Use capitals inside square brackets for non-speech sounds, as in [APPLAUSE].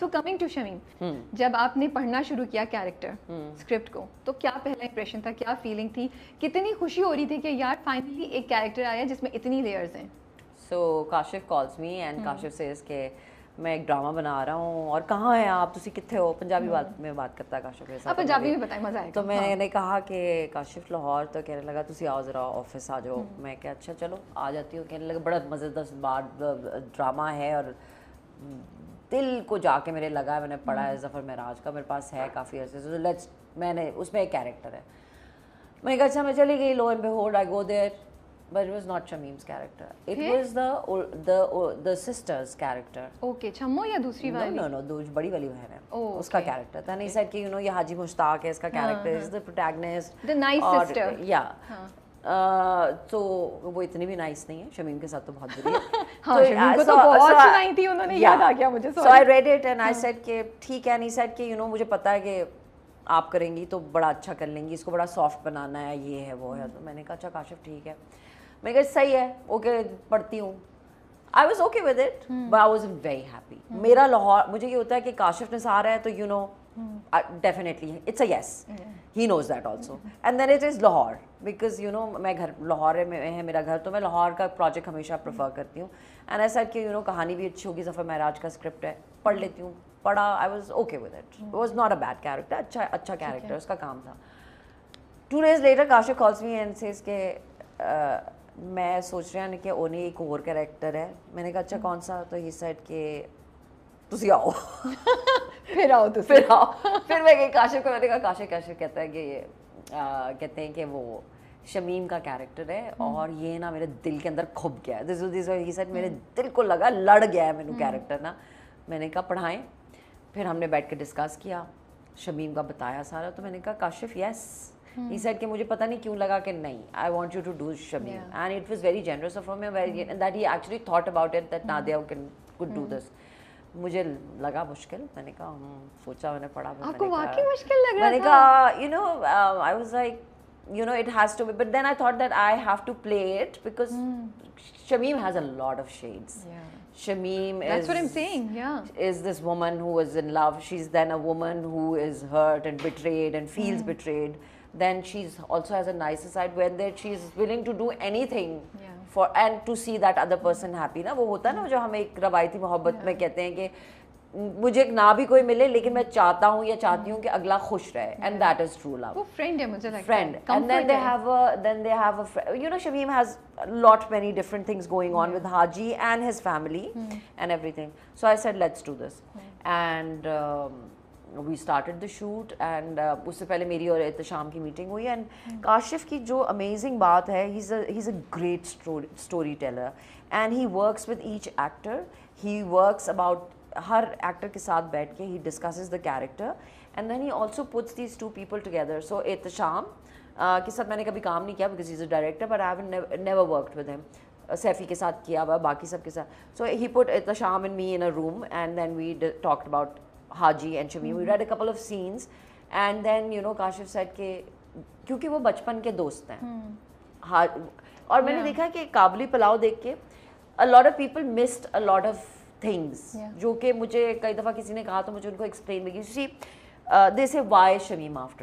So coming to Shamim जब आपने पढ़ना शुरू किया कैरेक्टर स्क्रिप्ट hmm. को तो क्या पहला इंप्रेशन था क्या फीलिंग थी कितनी खुशी हो रही थी कि यार फाइनली एक कैरेक्टर आया जिसमें इतनी लेयर्स हैं so Kashif calls me and Kashif से के मैं एक ड्रामा बना रहा हूँ और कहाँ हैं आप तुम कितने हो पंजाबी hmm. बात में बात करता काशिफ के साथ हाँ, पंजाबी में बताए मजा आएगा तो मैंने हाँ। कहा कि काशिफ लाहौर तो कहने लगा तुम आओ ज़रा ऑफिस आ जाओ hmm. मैं क्या अच्छा चलो आ जाती हूँ कहने लगा बड़ा मज़ेदार बात ड्रामा है और दिल को जाके मेरे लगा मैंने पढ़ा है हम्म। जफर महराज का मेरे पास है काफ़ी अर्से so, मैंने उसमें एक कैरेक्टर है मैंने कहा अच्छा मैं चली गई lo and behold I go there but was not Shamim's character it was the character okay Chhamo या दूसरी बहन नो नो दो बड़ी वाली बहन है oh, उसका कैरेक्टर था नहीं सर कि यू नो ये हाजी मुश्ताक है इसका कैरेक्टर इज द प्रोटैगनिस्ट या तो वो इतनी भी नाइस नहीं है शमीम के साथ तो बहुत बुरी है [LAUGHS] मुझे पता है कि आप करेंगी तो बड़ा अच्छा कर लेंगी इसको बड़ा सॉफ्ट बनाना है ये है वो है तो मैंने कहा अच्छा काशिफ ठीक है मैं कह सही है ओके पढ़ती हूँ I was okay with it but I was very happy मेरा लाहौर मुझे ये होता है कि काशिफ सहारा है तो you you know know, definitely it's a yes he knows that also and then it is Lahore because you know मैं घर लाहौर में है मेरा घर तो मैं लाहौर का प्रोजेक्ट हमेशा प्रेफर करती हूँ एंड ऐसा कि यू नो कहानी भी अच्छी होगी सफ़र महराज का स्क्रिप्ट है पढ़ लेती हूँ पढ़ा I was okay with it was not a bad character अच्छा अच्छा कैरेक्टर उसका काम था two days later Kasha calls me and says के मैं सोच रहा हूँ कि ओनी एक और कैरेक्टर है मैंने कहा अच्छा mm. कौन सा तो ही सेट के ਤੁਸੀਂ ਆਓ [LAUGHS] फिर आओ तो फिर आओ [LAUGHS] फिर मैं गई काशिफ को मैंने कहा काशिफ काशिफ कहता है कि ये कहते हैं कि वो शमीम का कैरेक्टर है हम्म। और ये ना मेरे दिल के अंदर खुब गया दिस दिस ही सेड मेरे हम्म। दिल को लगा लड़ गया है मेनू कैरेक्टर हम्म। ना मैंने कहा पढ़ाएं फिर हमने बैठ के डिस्कस किया शमीम का बताया सारा तो मैंने कहा काशिफ यस ही सेड कि मुझे पता नहीं क्यों लगा कि नहीं I want you to do Shamim and it was very generous of that he actually thought about it that Nadia can could do this मुझे लगा मुश्किल मैंने कहा सोचा मैंने पढ़ा आपको वाकई मुश्किल लग रहा मैंने कहा you know I was like you know it has to be but then i thought that i have to play it because mm. shamim has a lot of shades shamim that's is, what i'm saying yeah is this woman who is in love she's then a woman who is hurt and betrayed and feels mm. betrayed then she's also has a nicer side where she's willing to do anything yeah. For and to see that other person happy ना वो होता है ना जो हम एक रवायती मोहब्बत में कहते हैं कि मुझे एक ना भी कोई मिले लेकिन मैं चाहता हूँ या चाहती हूँ कि अगला खुश रहे and that is true love friend है मुझे friend and then they have then they have you know Shamim has lot many different things going on with Haji and his family and everything so I said let's do this and we started the shoot and उससे पहले मेरी और एहतशाम की meeting हुई and हम्म। काशिफ की जो amazing बात है he is a great story teller and he works with each actor he works about हर एक्टर के साथ बैठ के he discuss the character and then he also puts these two people together so Ehtesham के साथ मैंने कभी काम नहीं किया because is a director but I never worked with him Saifi के साथ किया हुआ बाकी सब के साथ सो he put Sham in me in a room and then we talked about Haji and Shami we read a couple of scenes and then you know Kashif set के क्योंकि वो बचपन के दोस्त हैं हाँ और मैंने yeah. देखा कि काबली पुलाव देख के a lot of people missed a lot of things जो कि मुझे कई दफ़ा किसी ने कहा तो मुझे उनको एक्सप्लेन भी की दे से वाई शमीम आफ्टर